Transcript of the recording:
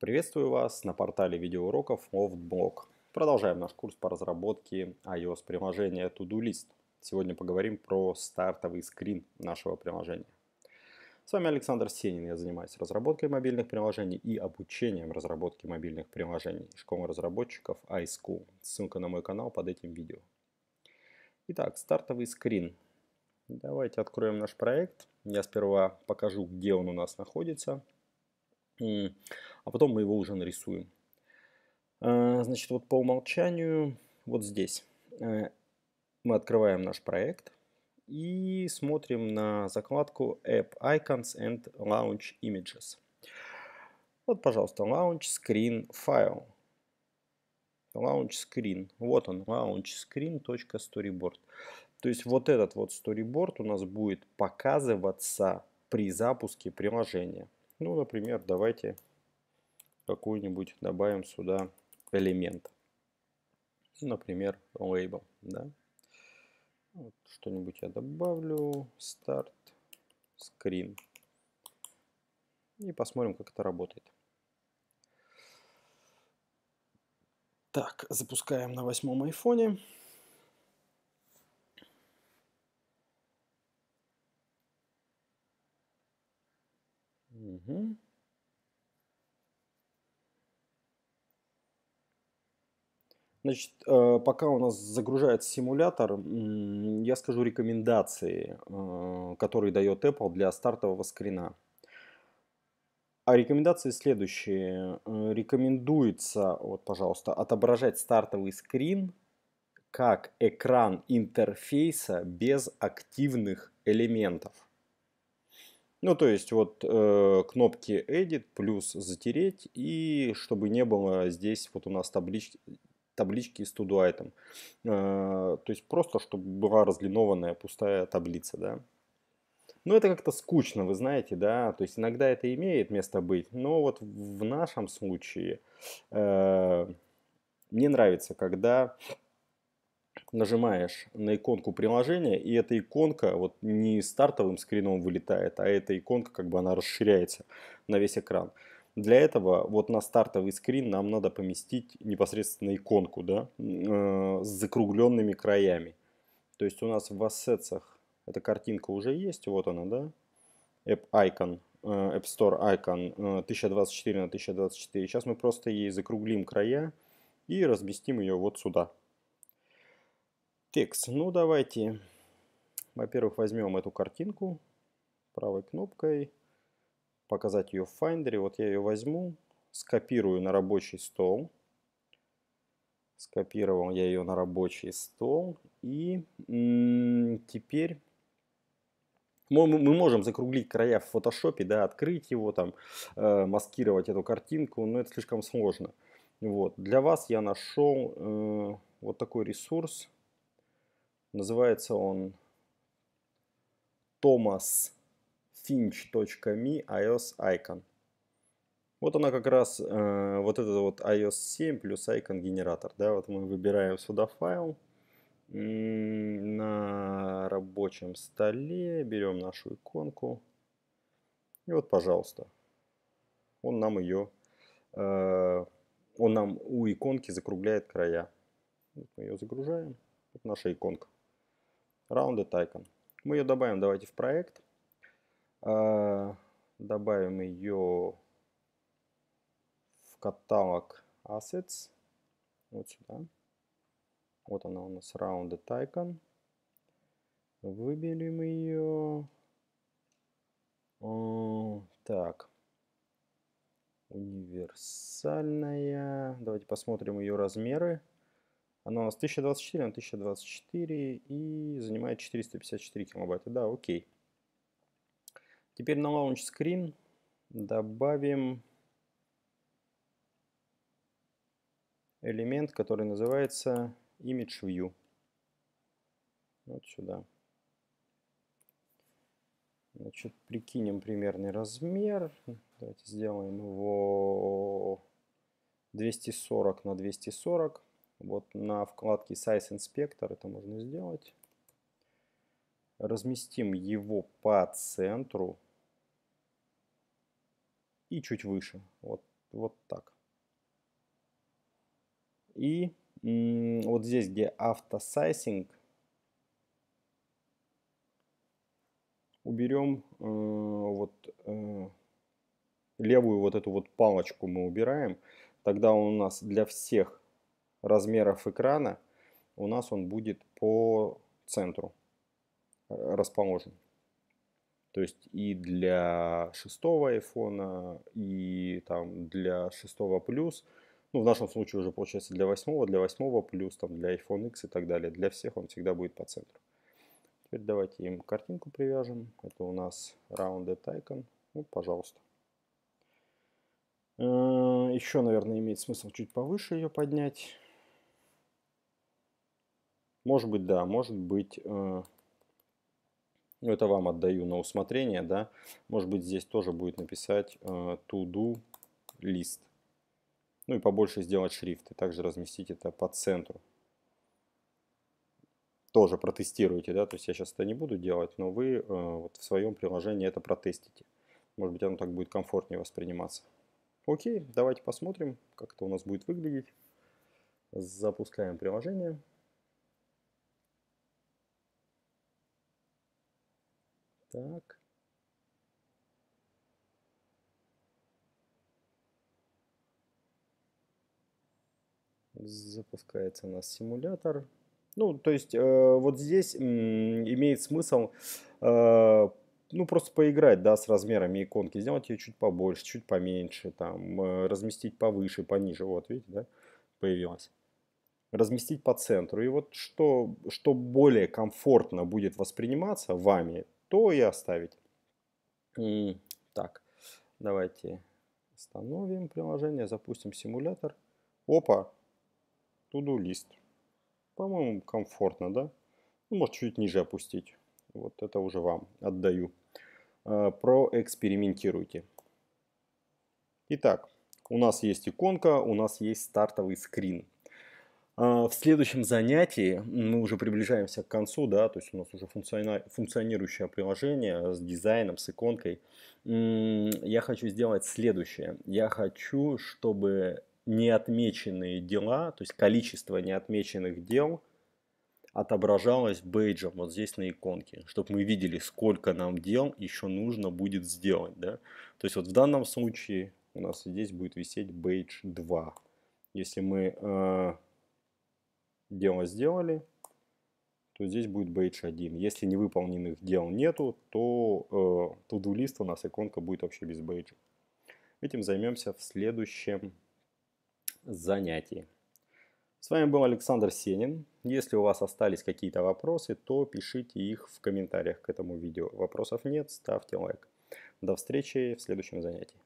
Приветствую вас на портале видеоуроков OftBlock. Продолжаем наш курс по разработке iOS-приложения ToDoList. Сегодня поговорим про стартовый скрин нашего приложения. С вами Александр Сенин, я занимаюсь разработкой мобильных приложений и обучением разработки мобильных приложений школы разработчиков iSchool. Ссылка на мой канал под этим видео. Итак, стартовый скрин. Давайте откроем наш проект. Я сперва покажу, где он у нас находится а потом мы его уже нарисуем. А, значит, вот по умолчанию вот здесь э, мы открываем наш проект и смотрим на закладку App Icons and Launch Images. Вот, пожалуйста, Launch Screen File. Launch Screen. Вот он, Launch Screen.storyboard. То есть вот этот вот storyboard у нас будет показываться при запуске приложения. Ну, например, давайте какую нибудь добавим сюда элемент. Ну, например, label, Да? Вот Что-нибудь я добавлю. Start screen. И посмотрим, как это работает. Так, запускаем на восьмом айфоне. Угу. Значит, э, пока у нас загружается симулятор, я скажу рекомендации, э, которые дает Apple для стартового скрина. А рекомендации следующие. Э, рекомендуется, вот, пожалуйста, отображать стартовый скрин как экран интерфейса без активных элементов. Ну, то есть вот э, кнопки Edit плюс затереть, и чтобы не было здесь вот у нас таблички таблички с тудуайтом. Э, то есть просто, чтобы была разлинованная пустая таблица, да. Но ну, это как-то скучно, вы знаете, да, то есть иногда это имеет место быть, но вот в нашем случае э, мне нравится, когда нажимаешь на иконку приложения, и эта иконка вот не стартовым скрином вылетает, а эта иконка как бы она расширяется на весь экран. Для этого вот на стартовый скрин нам надо поместить непосредственно иконку да, э, с закругленными краями. То есть у нас в ассетсах эта картинка уже есть, вот она, да, App Icon, э, App Store Icon 1024 э, на 1024. Сейчас мы просто ей закруглим края и разместим ее вот сюда. Текст. Ну, давайте, во-первых, возьмем эту картинку правой кнопкой – показать ее в Finder. Вот я ее возьму, скопирую на рабочий стол. Скопировал я ее на рабочий стол. И теперь мы, можем закруглить края в фотошопе, да, открыть его, там, э, маскировать эту картинку, но это слишком сложно. Вот. Для вас я нашел э, вот такой ресурс. Называется он Thomas finch.me iOS icon. Вот она как раз, э, вот этот вот iOS 7 плюс icon генератор. Да, вот мы выбираем сюда файл на рабочем столе, берем нашу иконку. И вот, пожалуйста, он нам ее, э, он нам у иконки закругляет края. Вот мы ее загружаем. Вот наша иконка. Rounded Icon. Мы ее добавим, давайте, в проект. А, добавим ее в каталог Assets. Вот сюда. Вот она у нас Rounded Icon. Выберем ее. Так. Универсальная. Давайте посмотрим ее размеры. Она у нас 1024 на 1024 и занимает 454 килобайта. Да, окей. Теперь на Launch Screen добавим элемент, который называется Image View. Вот сюда. Значит, прикинем примерный размер. Давайте сделаем его 240 на 240. Вот на вкладке Size Inspector это можно сделать. Разместим его по центру и чуть выше. Вот, вот так. И вот здесь, где автосайсинг, уберем э, вот э, левую вот эту вот палочку мы убираем. Тогда у нас для всех размеров экрана у нас он будет по центру э, расположен. То есть и для шестого айфона, и там для шестого плюс, ну в нашем случае уже получается для восьмого, для восьмого плюс, там для iPhone X и так далее, для всех он всегда будет по центру. Теперь давайте им картинку привяжем. Это у нас Rounded Icon. Ну, пожалуйста. Э, еще, наверное, имеет смысл чуть повыше ее поднять. Может быть, да, может быть, э, ну, это вам отдаю на усмотрение, да. Может быть, здесь тоже будет написать э, to-do list. Ну и побольше сделать шрифт. И также разместить это по центру. Тоже протестируйте, да. То есть я сейчас это не буду делать, но вы э, вот в своем приложении это протестите. Может быть, оно так будет комфортнее восприниматься. Окей, давайте посмотрим, как это у нас будет выглядеть. Запускаем приложение. Так. Запускается у нас симулятор. Ну, то есть э, вот здесь э, имеет смысл э, ну, просто поиграть, да, с размерами иконки, сделать ее чуть побольше, чуть поменьше, там, э, разместить повыше, пониже, вот, видите, да, появилось, Разместить по центру. И вот что, что более комфортно будет восприниматься вами, то и оставить. Так, давайте остановим приложение, запустим симулятор. Опа, туду лист. По-моему, комфортно, да? Ну, может, чуть ниже опустить. Вот это уже вам отдаю. Э, проэкспериментируйте. Итак, у нас есть иконка, у нас есть стартовый скрин. А, в следующем занятии мы уже приближаемся к концу, да, то есть у нас уже функционирующее приложение с дизайном, с иконкой. Я хочу сделать следующее. Я хочу, чтобы неотмеченные дела, то есть количество неотмеченных дел отображалось бейджем вот здесь на иконке, чтобы мы видели, сколько нам дел еще нужно будет сделать. Да? То есть вот в данном случае у нас здесь будет висеть бейдж 2. Если мы а, дело сделали, то здесь будет бейдж 1. Если невыполненных дел нету, то э, to лист у нас иконка будет вообще без бейджа. Этим займемся в следующем занятии. С вами был Александр Сенин. Если у вас остались какие-то вопросы, то пишите их в комментариях к этому видео. Вопросов нет, ставьте лайк. До встречи в следующем занятии.